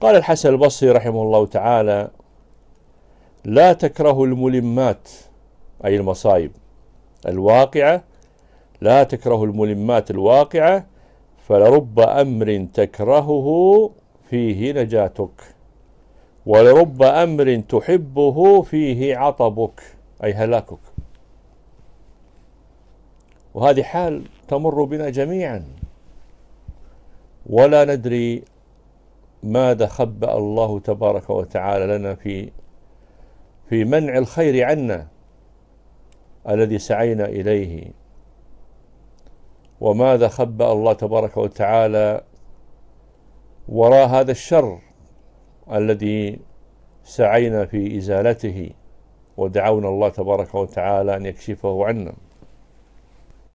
قال الحسن البصري رحمه الله تعالى لا تكره الملمات أي المصائب الواقعة لا تكره الملمات الواقعة فلرب أمر تكرهه فيه نجاتك ولرب أمر تحبه فيه عطبك أي هلاكك وهذه حال تمر بنا جميعا ولا ندري ماذا خبأ الله تبارك وتعالى لنا في في منع الخير عنا الذي سعينا إليه وماذا خبأ الله تبارك وتعالى وراء هذا الشر الذي سعينا في إزالته ودعونا الله تبارك وتعالى أن يكشفه عنا